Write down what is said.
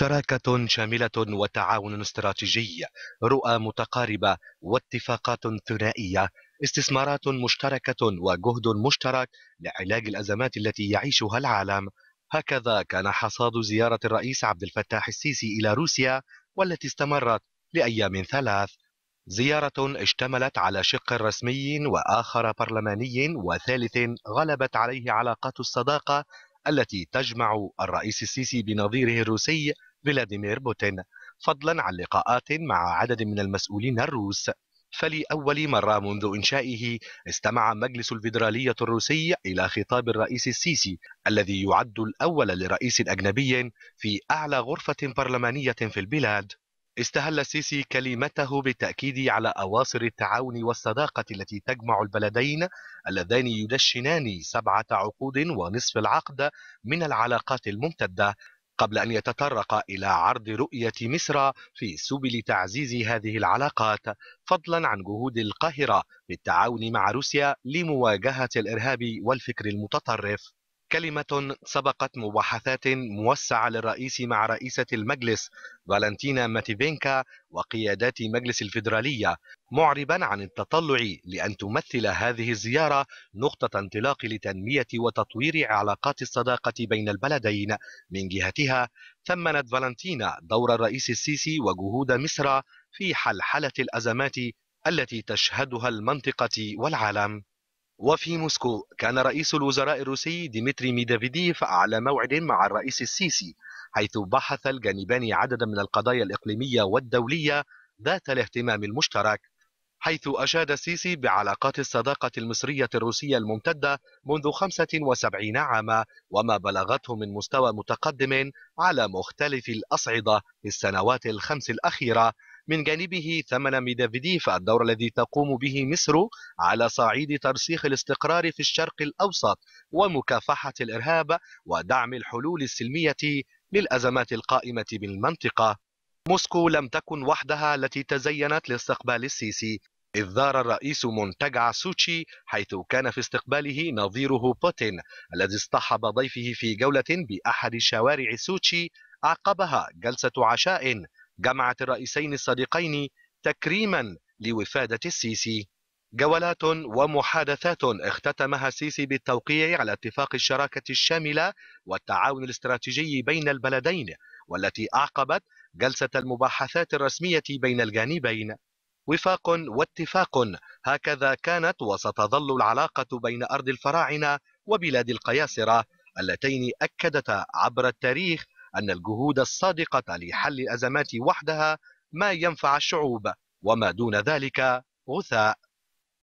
شراكة شاملة وتعاون استراتيجي رؤى متقاربة واتفاقات ثنائية استثمارات مشتركة وجهد مشترك لعلاج الأزمات التي يعيشها العالم هكذا كان حصاد زيارة الرئيس عبد الفتاح السيسي إلى روسيا والتي استمرت لأيام ثلاث زيارة اشتملت على شق رسمي وآخر برلماني وثالث غلبت عليه علاقات الصداقة التي تجمع الرئيس السيسي بنظيره الروسي فلاديمير بوتين فضلا عن لقاءات مع عدد من المسؤولين الروس فلأول مرة منذ إنشائه استمع مجلس الفيدرالية الروسي إلى خطاب الرئيس السيسي الذي يعد الأول لرئيس أجنبي في أعلى غرفة برلمانية في البلاد استهل السيسي كلمته بالتأكيد على أواصر التعاون والصداقة التي تجمع البلدين اللذان يدشنان سبعة عقود ونصف العقد من العلاقات الممتدة قبل أن يتطرق إلى عرض رؤية مصر في سبل تعزيز هذه العلاقات فضلا عن جهود القاهرة بالتعاون مع روسيا لمواجهة الإرهاب والفكر المتطرف كلمة سبقت مباحثات موسعة للرئيس مع رئيسة المجلس فالنتينا ماتيفينكا وقيادات مجلس الفيدرالية معربا عن التطلع لأن تمثل هذه الزيارة نقطة انطلاق لتنمية وتطوير علاقات الصداقة بين البلدين من جهتها ثمنت فالنتينا دور الرئيس السيسي وجهود مصر في حلحلة الأزمات التي تشهدها المنطقة والعالم وفي موسكو كان رئيس الوزراء الروسي ديمتري ميدافيديف على موعد مع الرئيس السيسي حيث بحث الجانبان عددا من القضايا الإقليمية والدولية ذات الاهتمام المشترك حيث أشاد السيسي بعلاقات الصداقة المصرية الروسية الممتدة منذ 75 عاما وما بلغته من مستوى متقدم على مختلف الأصعدة في السنوات الخمس الأخيرة من جانبه ثمن ميدافيديف الدور الذي تقوم به مصر على صعيد ترسيخ الاستقرار في الشرق الأوسط ومكافحة الإرهاب ودعم الحلول السلمية للأزمات القائمة بالمنطقة موسكو لم تكن وحدها التي تزينت لاستقبال السيسي إذ زار الرئيس منتجع سوتشي حيث كان في استقباله نظيره بوتين الذي اصطحب ضيفه في جولة بأحد شوارع سوتشي عقبها جلسة عشاء جمعت الرئيسين الصديقين تكريما لوفادة السيسي جولات ومحادثات اختتمها السيسي بالتوقيع على اتفاق الشراكة الشاملة والتعاون الاستراتيجي بين البلدين والتي أعقبت جلسة المباحثات الرسمية بين الجانبين وفاق واتفاق هكذا كانت وستظل العلاقة بين أرض الفراعنة وبلاد القياصرة اللتين أكدتا عبر التاريخ أن الجهود الصادقة لحل الأزمات وحدها ما ينفع الشعوب وما دون ذلك غثاء